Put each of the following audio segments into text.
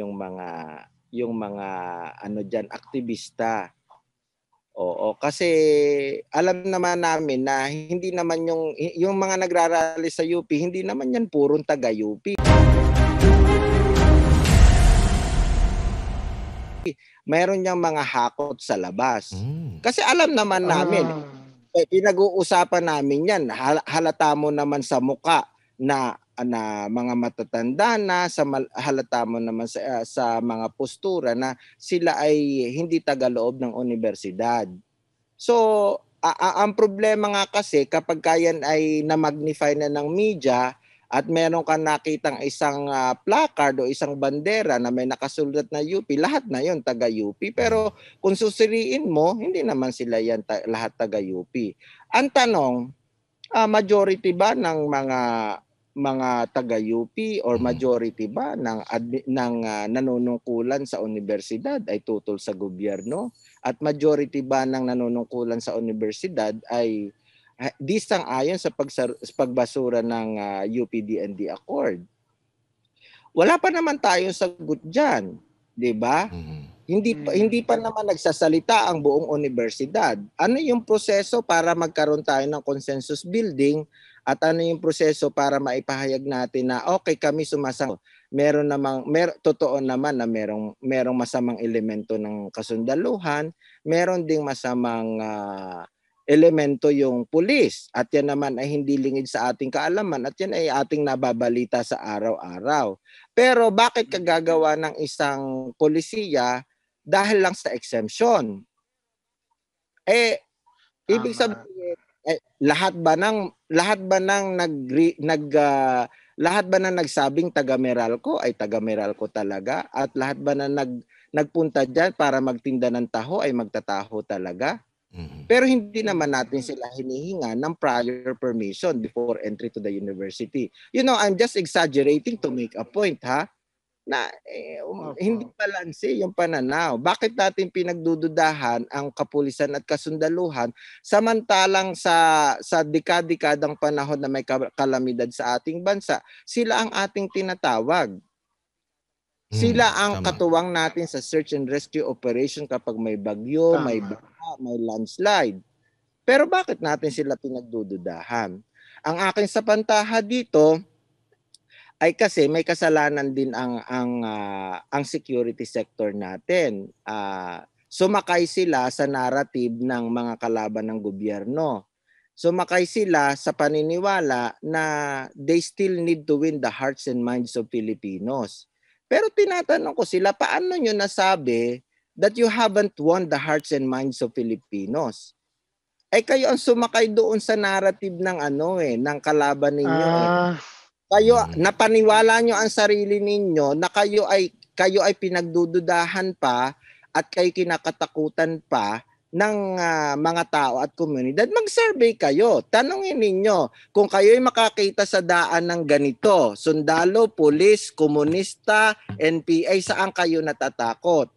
yung mga yung mga ano diyan aktivista. Oo, kasi alam naman namin na hindi naman yung yung mga nagrarally sa UP, hindi naman yan purong taga UP. Meron niyang mga hakot sa labas. Mm. Kasi alam naman namin, ah. eh, pinag-uusapan namin yan. Hal- halata mo naman sa muka na na mga matatanda na sa halata mo naman sa, uh, sa mga postura na sila ay hindi tagaloob ng universidad. So, a- a- ang problema nga kasi kapag kayan ay na-magnify na ng media at meron kang nakitang isang uh, placard o isang bandera na may nakasulat na UP, lahat na yon taga-UP. Pero kung susiriin mo, hindi naman sila yan ta- lahat taga-UP. Ang tanong, uh, majority ba ng mga mga taga-UP or mm. majority ba ng ng uh, nanunungkulan sa universidad ay tutol sa gobyerno at majority ba ng nanunungkulan sa universidad ay di sang-ayon sa pagbasura ng uh, ah, UPDND Accord. Wala pa naman tayong sagot diyan, 'di ba? Mm-hmm. Hindi pa, hindi pa naman nagsasalita ang buong universidad. Ano yung proseso para magkaroon tayo ng consensus building at ano yung proseso para maipahayag natin na okay kami sumasang meron namang mer totoo naman na merong merong masamang elemento ng kasundaluhan meron ding masamang uh, elemento yung pulis at yan naman ay hindi lingid sa ating kaalaman at yan ay ating nababalita sa araw-araw. Pero bakit kagagawa ng isang polisiya dahil lang sa exemption? Eh, ibig sabihin, eh, lahat ba nang lahat ba nang nag nag uh, lahat ba nang nagsabing taga Meralco ay taga Meralco talaga at lahat ba nang nag nagpunta diyan para magtinda ng taho ay magtataho talaga? Mm-hmm. Pero hindi naman natin sila hinihinga ng prior permission before entry to the university. You know, I'm just exaggerating to make a point, ha? na eh, um, okay. hindi balanse yung pananaw. Bakit natin pinagdududahan ang kapulisan at kasundaluhan samantalang sa sa dekadikadang panahon na may kalamidad sa ating bansa, sila ang ating tinatawag. Sila hmm, ang tama. katuwang natin sa search and rescue operation kapag may bagyo, tama. may baha, may landslide. Pero bakit natin sila pinagdududahan? Ang akin sa pantaha dito, ay kasi may kasalanan din ang ang uh, ang security sector natin. Uh, sumakay sila sa narrative ng mga kalaban ng gobyerno. Sumakay sila sa paniniwala na they still need to win the hearts and minds of Filipinos. Pero tinatanong ko sila, paano niyo nasabi that you haven't won the hearts and minds of Filipinos? Ay kayo ang sumakay doon sa narrative ng ano eh, ng kalaban ninyo. Uh... Eh ah, kayo hmm. napaniwala nyo ang sarili ninyo na kayo ay kayo ay pinagdududahan pa at kayo kinakatakutan pa ng uh, mga tao at komunidad, mag-survey kayo. Tanungin ninyo kung kayo ay makakita sa daan ng ganito, sundalo, pulis, komunista, NPA, saan kayo natatakot?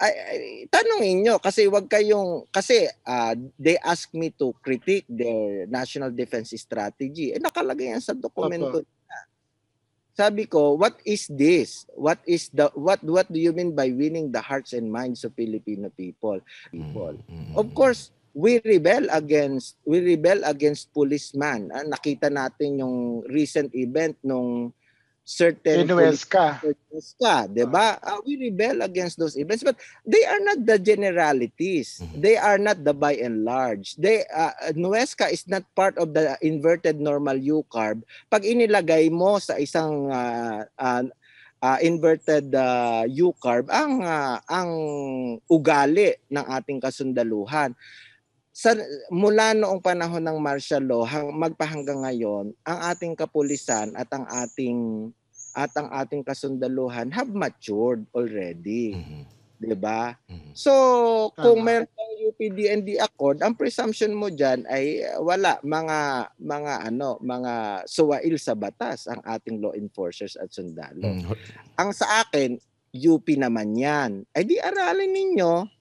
ay, ay, tanongin nyo kasi wag kayong kasi uh, they ask me to critique their national defense strategy. Eh nakalagay yan sa dokumento. Opo. Sabi ko, what is this? What is the what what do you mean by winning the hearts and minds of Filipino people? People. Mm, mm, mm, of course, we rebel against we rebel against policeman. Ah, nakita natin yung recent event nung certain Inuwes ka. ka, di ba? Uh, we rebel against those events. But they are not the generalities. Mm-hmm. They are not the by and large. They, uh, ah, Nuesca is not part of the inverted normal U-carb. Pag inilagay mo sa isang uh, uh, uh, inverted uh, U-carb, ang, uh, ang ugali ng ating kasundaluhan sa mula noong panahon ng martial law hang, magpahanggang ngayon ang ating kapulisan at ang ating at ang ating kasundaluhan have matured already. Mm-hmm. 'Di ba? Mm-hmm. So, Tama. kung meron kang UPDND accord, ang presumption mo diyan ay eh, wala mga mga ano, mga suwail sa batas ang ating law enforcers at sundalo. Mm-hmm. Ang sa akin, UP naman 'yan. Ay eh, di aralin ninyo